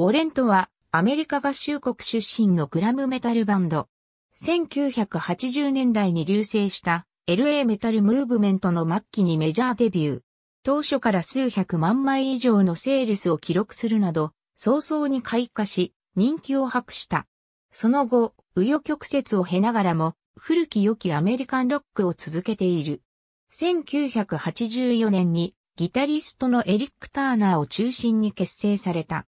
ウォレントはアメリカ合衆国出身のグラムメタルバンド。1980年代に流星した LA メタルムーブメントの末期にメジャーデビュー。当初から数百万枚以上のセールスを記録するなど、早々に開花し、人気を博した。その後、紆余曲折を経ながらも、古き良きアメリカンロックを続けている。1984年にギタリストのエリック・ターナーを中心に結成された。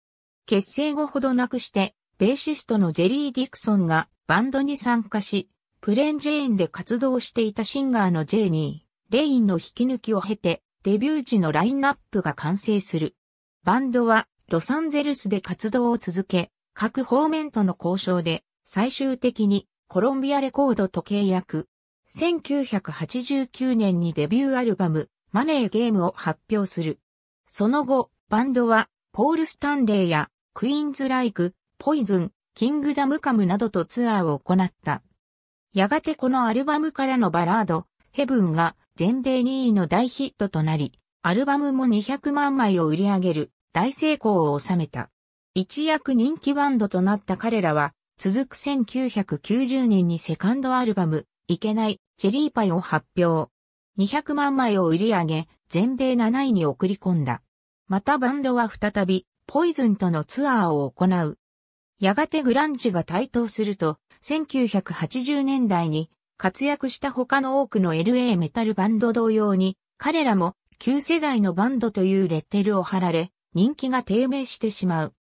結成後ほどなくして、ベーシストのジェリー・ディクソンがバンドに参加し、プレーン・ジェーンで活動していたシンガーのジェーニー、レインの引き抜きを経て、デビュー時のラインナップが完成する。バンドはロサンゼルスで活動を続け、各方面との交渉で最終的にコロンビアレコードと契約。1989年にデビューアルバムマネーゲームを発表する。その後、バンドはポール・スタンレーやクイーンズライク、ポイズン、キングダムカムなどとツアーを行った。やがてこのアルバムからのバラード、ヘブンが全米2位の大ヒットとなり、アルバムも200万枚を売り上げる大成功を収めた。一躍人気バンドとなった彼らは、続く1990年にセカンドアルバム、いけない、チェリーパイを発表。200万枚を売り上げ、全米7位に送り込んだ。またバンドは再び、ポイズンとのツアーを行う。やがてグランジが台頭すると、1980年代に活躍した他の多くの LA メタルバンド同様に、彼らも旧世代のバンドというレッテルを貼られ、人気が低迷してしまう。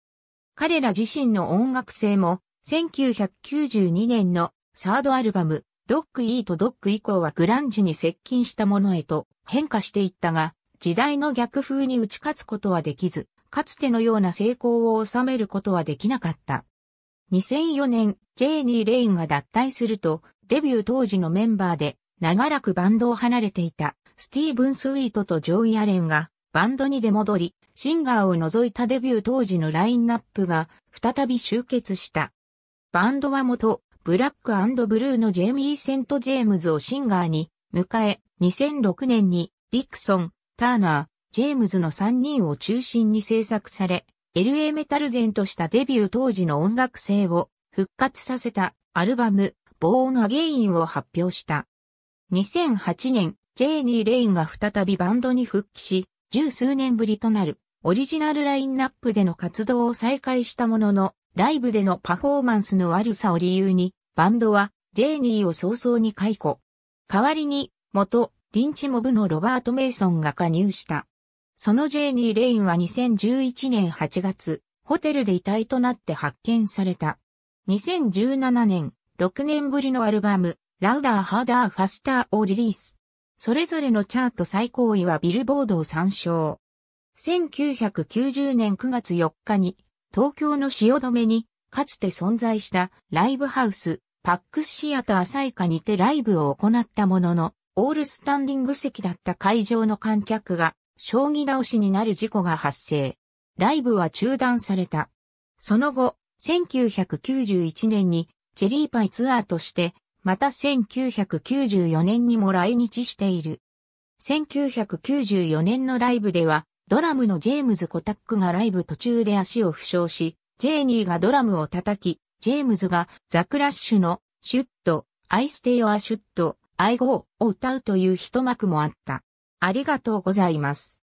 彼ら自身の音楽性も、1992年のサードアルバム、ドッグイートドッグ以降はグランジに接近したものへと変化していったが、時代の逆風に打ち勝つことはできず、かつてのような成功を収めることはできなかった。2004年、ジェイニー・レインが脱退すると、デビュー当時のメンバーで、長らくバンドを離れていた、スティーブン・スウィートとジョイ・アレンが、バンドに出戻り、シンガーを除いたデビュー当時のラインナップが、再び集結した。バンドは元、ブラックブルーのジェイミー・セント・ジェームズをシンガーに、迎え、2006年に、ディクソン、ターナー、ジェームズの3人を中心に制作され、LA メタル前としたデビュー当時の音楽性を復活させたアルバム、ボーン・アゲインを発表した。2008年、ジェイニー・レインが再びバンドに復帰し、十数年ぶりとなるオリジナルラインナップでの活動を再開したものの、ライブでのパフォーマンスの悪さを理由に、バンドはジェイニーを早々に解雇。代わりに、元、リンチモブのロバート・メイソンが加入した。そのジェイニー・レインは2011年8月、ホテルで遺体となって発見された。2017年、6年ぶりのアルバム、ラウダー・ハーダー・ファスターをリリース。それぞれのチャート最高位はビルボードを参照。1990年9月4日に、東京の汐留に、かつて存在したライブハウス、パックスシアターサイカにてライブを行ったものの、オールスタンディング席だった会場の観客が将棋倒しになる事故が発生。ライブは中断された。その後、1991年にチェリーパイツアーとして、また1994年にも来日している。1994年のライブでは、ドラムのジェームズ・コタックがライブ途中で足を負傷し、ジェーニーがドラムを叩き、ジェームズがザ・クラッシュのシュッと、アイステオア・シュッと、ゴーを歌うという一幕もあった。ありがとうございます。